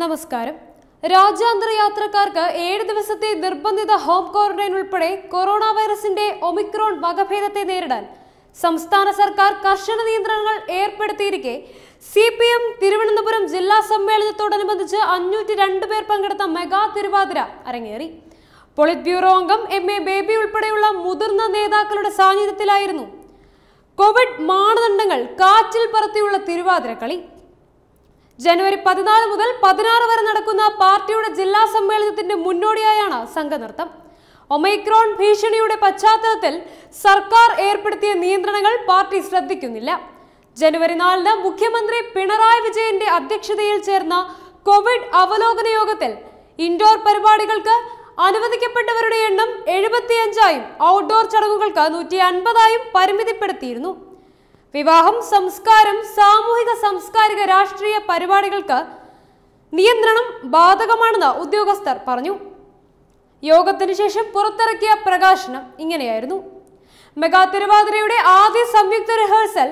നമസ്കാരം രാജ്യാന്തര യാത്രക്കാർക്ക് ഏഴ് ദിവസത്തെ നിർബന്ധിത ഹോം ക്വാറന്റൈൻ ഉൾപ്പെടെ കൊറോണ വൈറസിന്റെ ഒമിക്രോൺ വകഭേദത്തെ നേരിടാൻ സംസ്ഥാന സർക്കാർ കർശന നിയന്ത്രണങ്ങൾ ഏർപ്പെടുത്തിയിരിക്കെ സി പി എം തിരുവനന്തപുരം ജില്ലാ സമ്മേളനത്തോടനുബന്ധിച്ച് അഞ്ഞൂറ്റി രണ്ട് പേർ പങ്കെടുത്ത മെഗാ തിരുവാതിര അരങ്ങേറി പൊളിറ്റ് ബ്യൂറോ അംഗം എം എ ബേബി ഉൾപ്പെടെയുള്ള മുതിർന്ന നേതാക്കളുടെ സാന്നിധ്യത്തിലായിരുന്നു കോവിഡ് മാനദണ്ഡങ്ങൾ കാറ്റിൽ പറത്തിയുള്ള തിരുവാതിര കളി ജനുവരി പതിനാല് മുതൽ പതിനാറ് വരെ നടക്കുന്ന പാർട്ടിയുടെ ജില്ലാ സമ്മേളനത്തിന്റെ മുന്നോടിയായാണ് സംഘനൃത്തം ഒമൈക്രോൺ ഭീഷണിയുടെ പശ്ചാത്തലത്തിൽ സർക്കാർ ഏർപ്പെടുത്തിയ നിയന്ത്രണങ്ങൾ പാർട്ടി ശ്രദ്ധിക്കുന്നില്ല ജനുവരി നാലിന് മുഖ്യമന്ത്രി പിണറായി വിജയന്റെ അധ്യക്ഷതയിൽ ചേർന്ന കോവിഡ് അവലോകന യോഗത്തിൽ ഇൻഡോർ പരിപാടികൾക്ക് അനുവദിക്കപ്പെട്ടവരുടെ എണ്ണം എഴുപത്തിയഞ്ചായും ഔട്ട്ഡോർ ചടങ്ങുകൾക്ക് നൂറ്റി അൻപതായും പരിമിതിപ്പെടുത്തിയിരുന്നു വിവാഹം സംസ്കാരം സാമൂഹിക സാംസ്കാരിക രാഷ്ട്രീയ പരിപാടികൾക്ക് നിയന്ത്രണം ബാധകമാണെന്ന് ഉദ്യോഗസ്ഥർ പറഞ്ഞു യോഗത്തിന് ശേഷം പുറത്തിറക്കിയ പ്രകാശനം ഇങ്ങനെയായിരുന്നു മെഗാ തിരുവാതിരയുടെ ആദ്യ സംയുക്ത റിഹേഴ്സൽ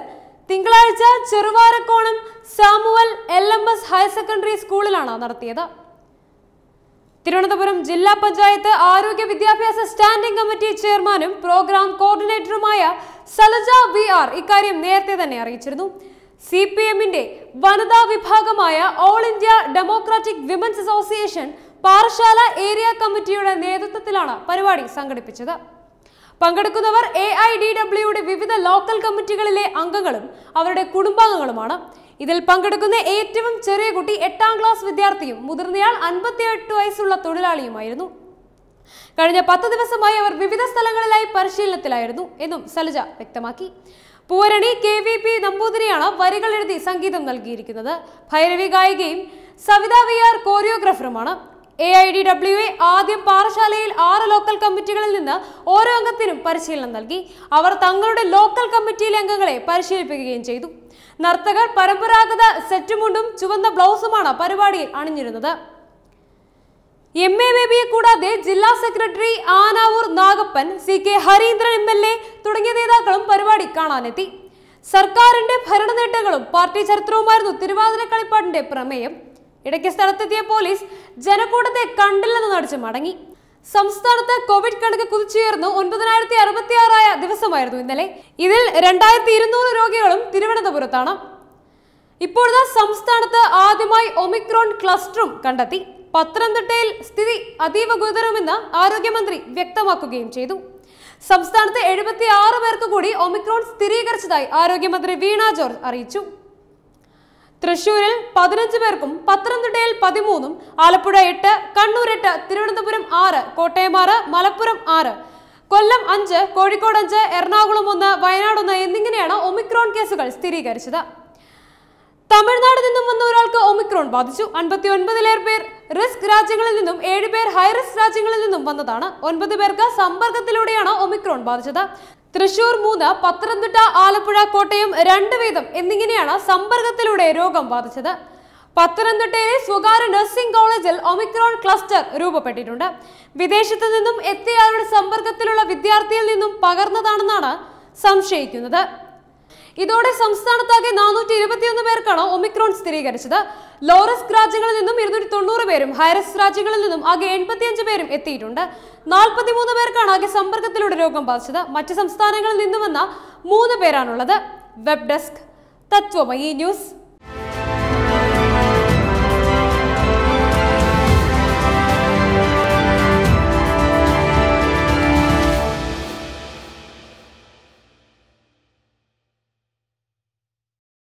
തിങ്കളാഴ്ച Cheruvarakonam Samuel L M S higher secondary സ്കൂളിലാണ് നടത്തിയത് തിരുവനന്തപുരം ജില്ലാ പഞ്ചായത്ത് ആരോഗ്യ വിദ്യാഭ്യാസ സ്റ്റാൻഡിംഗ് കമ്മിറ്റി ചെയർമാനും പ്രോഗ്രാം കോർഡിനേറ്ററുമായ സലജ വി ആർ ഇക്കാര്യം നേരത്തെ തന്നെ അറിയിച്ചിരുന്നു സി പി എമ്മിന്റെ വനിതാ വിഭാഗമായ all India democratic women's association Parassala area കമ്മിറ്റിയുടെ നേതൃത്വത്തിലാണ് പരിപാടി സംഘടിപ്പിച്ചത് പങ്കെടുക്കുന്നവർ എ ഐ ഡി ഡബ്ല്യുയുടെ വിവിധ ലോക്കൽ കമ്മിറ്റികളിലെ അംഗങ്ങളും അവരുടെ കുടുംബാംഗങ്ങളുമാണ് ഇതിൽ പങ്കെടുക്കുന്ന ഏറ്റവും ചെറിയ കുട്ടി എട്ടാം ക്ലാസ് വിദ്യാർത്ഥിയും മുതിർന്നയാൾ അൻപത്തിയെട്ട് വയസ്സുള്ള തൊഴിലാളിയുമായിരുന്നു കഴിഞ്ഞ പത്ത് ദിവസമായി അവർ വിവിധ സ്ഥലങ്ങളിലായി പരിശീലനത്തിലായിരുന്നു എന്നും സലജ വ്യക്തമാക്കി പൂരണി കെ വി പി നമ്പൂതിരിയാണ് വരികൾ എഴുതി സംഗീതം നൽകിയിരിക്കുന്നത് ഭൈരവി ഗായികയും സവിത വി ആർ കോറിയോഗ്രാഫറുമാണ് A I D W A ആദ്യം പാറശാലയിൽ ആറ് ലോക്കൽ കമ്മിറ്റികളിൽ നിന്ന് ഓരോ അംഗത്തിനും പരിശീലനം നൽകി അവർ തങ്ങളുടെ ലോക്കൽ കമ്മിറ്റിയിലെ അംഗങ്ങളെ പരിശീലിപ്പിക്കുകയും ചെയ്തു നർത്തകർ പരമ്പരാഗത സെറ്റുമുണ്ടും ചുവന്ന ബ്ലൗസുമാണ് പരിപാടിയിൽ അണിഞ്ഞിരുന്നത് എം എ ബേബിയെ കൂടാതെ ജില്ലാ secretary Anavoor Nagappan C K Hareendran M L A തുടങ്ങിയ നേതാക്കളും പരിപാടി കാണാനെത്തി സർക്കാരിന്റെ ഭരണ നേട്ടങ്ങളും പാർട്ടി ചരിത്രവുമായിരുന്നു തിരുവാതിര കളിപ്പാടിന്റെ പ്രമേയം ഇടയ്ക്ക് സ്ഥലത്തെത്തിയ പോലീസ് ജനക്കൂട്ടത്തെ കണ്ടില്ലെന്ന് നടിച്ച് മടങ്ങി സംസ്ഥാനത്ത് കോവിഡ് കണക്ക് കുതിച്ചുയർന്നു ഒൻപതിനായിരത്തി അറുപത്തി ആറായ ദിവസമായിരുന്നു ഇന്നലെ ഇതിൽ രണ്ടായിരത്തി ഇരുന്നൂറ് രോഗികളും തിരുവനന്തപുരത്താണ് ഇപ്പോഴത്തെ സംസ്ഥാനത്ത് ആദ്യമായി ഒമിക്രോൺ ക്ലസ്റ്ററും കണ്ടെത്തി പത്തനംതിട്ടയിൽ സ്ഥിതി അതീവ ഗുരുതരമെന്ന് ആരോഗ്യമന്ത്രി വ്യക്തമാക്കുകയും ചെയ്തു സംസ്ഥാനത്ത് എഴുപത്തി ആറ് പേർക്ക് കൂടി ഒമിക്രോൺ സ്ഥിരീകരിച്ചതായി ആരോഗ്യമന്ത്രി വീണ ജോർജ് അറിയിച്ചു തൃശൂരിൽ പതിനഞ്ച് പേർക്കും പത്തനംതിട്ടയിൽ പതിമൂന്നും ആലപ്പുഴ എട്ട് കണ്ണൂർ എട്ട് തിരുവനന്തപുരം ആറ് കോട്ടയം ആറ് മലപ്പുറം ആറ് കൊല്ലം അഞ്ച് കോഴിക്കോട് അഞ്ച് എറണാകുളം ഒന്ന് വയനാട് ഒന്ന് എന്നിങ്ങനെയാണ് ഒമിക്രോൺ കേസുകൾ സ്ഥിരീകരിച്ചത് തമിഴ്നാട് നിന്നും വന്ന ഒരാൾക്ക് ഒമിക്രോൺ ബാധിച്ചു അൻപത്തി ഒൻപതിലേറെ പേർ റിസ്ക് രാജ്യങ്ങളിൽ നിന്നും ഏഴ് പേർ ഹൈ റിസ്ക് രാജ്യങ്ങളിൽ നിന്നും വന്നതാണ് ഒൻപത് പേർക്ക് സമ്പർക്കത്തിലൂടെയാണ് ഒമിക്രോൺ ബാധിച്ചത് തൃശൂർ മൂന്ന് പത്തനംതിട്ട ആലപ്പുഴ കോട്ടയം രണ്ട് വീതം എന്നിങ്ങനെയാണ് സമ്പർക്കത്തിലൂടെ രോഗം ബാധിച്ചത് പത്തനംതിട്ടയിലെ സ്വകാര്യ നഴ്സിംഗ് കോളേജിൽ ഒമിക്രോൺ ക്ലസ്റ്റർ രൂപപ്പെട്ടിട്ടുണ്ട് വിദേശത്തു നിന്നും എത്തിയയാളുടെ സമ്പർക്കത്തിലുള്ള വിദ്യാർത്ഥിയിൽ നിന്നും പകർന്നതാണെന്നാണ് സംശയിക്കുന്നത് ഇതോടെ സംസ്ഥാനത്താകെ നാനൂറ്റി ഇരുപത്തിയൊന്ന് പേർക്കാണ് ഒമിക്രോൺ സ്ഥിരീകരിച്ചത് ലോറസ് രാജ്യങ്ങളിൽ നിന്നും ഇരുന്നൂറ്റി തൊണ്ണൂറ് പേരും ഹൈറസ് രാജ്യങ്ങളിൽ നിന്നും ആകെ എൺപത്തിയഞ്ച് പേരും എത്തിയിട്ടുണ്ട് നാൽപ്പത്തിമൂന്ന് പേർക്കാണ് ആകെ സമ്പർക്കത്തിലൂടെ രോഗം ബാധിച്ചത് മറ്റ് സംസ്ഥാനങ്ങളിൽ നിന്നും വന്ന മൂന്ന് പേരാണുള്ളത് വെബ് ഡെസ്ക് തത്വമയി ന്യൂസ്